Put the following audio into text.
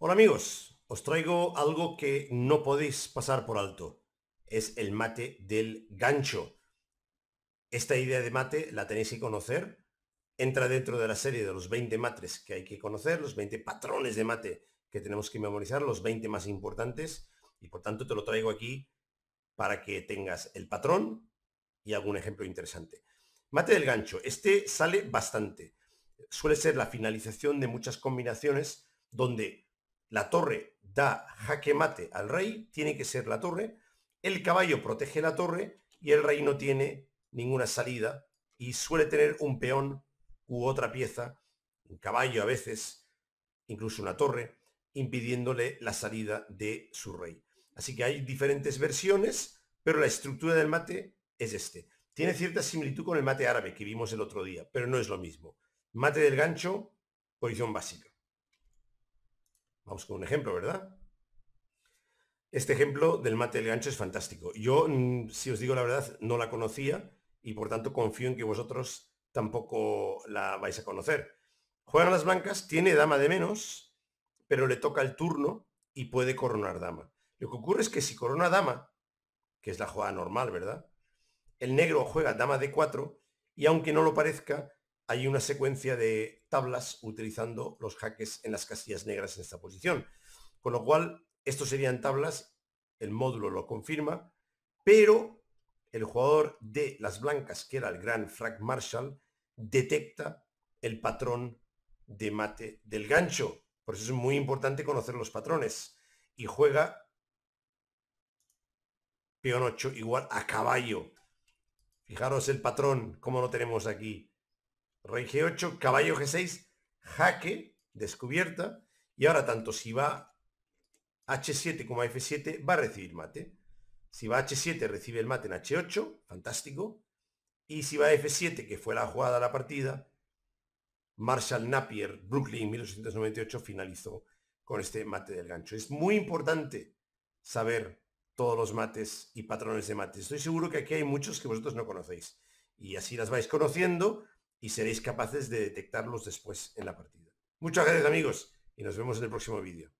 Hola amigos, os traigo algo que no podéis pasar por alto. Es el mate del gancho. Esta idea de mate la tenéis que conocer. Entra dentro de la serie de los 20 mates que hay que conocer, los 20 patrones de mate que tenemos que memorizar, los 20 más importantes. Y por tanto te lo traigo aquí para que tengas el patrón y algún ejemplo interesante. Mate del gancho. Este sale bastante. Suele ser la finalización de muchas combinaciones donde la torre da jaque mate al rey, tiene que ser la torre, el caballo protege la torre y el rey no tiene ninguna salida y suele tener un peón u otra pieza, un caballo a veces, incluso una torre, impidiéndole la salida de su rey. Así que hay diferentes versiones, pero la estructura del mate es este. Tiene cierta similitud con el mate árabe que vimos el otro día, pero no es lo mismo. Mate del gancho, posición básica. Vamos con un ejemplo, ¿verdad? Este ejemplo del mate del gancho es fantástico. Yo, mm, si os digo la verdad, no la conocía y por tanto confío en que vosotros tampoco la vais a conocer. Juegan las blancas, tiene dama de menos, pero le toca el turno y puede coronar dama. Lo que ocurre es que si corona dama, que es la jugada normal, ¿verdad? El negro juega dama de 4 y aunque no lo parezca, hay una secuencia de tablas utilizando los jaques en las casillas negras en esta posición. Con lo cual, estos serían tablas, el módulo lo confirma, pero el jugador de las blancas, que era el gran Frank Marshall, detecta el patrón de mate del gancho. Por eso es muy importante conocer los patrones. Y juega peón 8 igual a caballo. Fijaros el patrón, como lo tenemos aquí rey G8, caballo G6, jaque, descubierta. Y ahora tanto si va H7 como F7 va a recibir mate. Si va H7 recibe el mate en H8, fantástico. Y si va F7, que fue la jugada de la partida, Marshall Napier, Brooklyn 1898, finalizó con este mate del gancho. Es muy importante saber todos los mates y patrones de mates. Estoy seguro que aquí hay muchos que vosotros no conocéis. Y así las vais conociendo y seréis capaces de detectarlos después en la partida. Muchas gracias amigos y nos vemos en el próximo vídeo.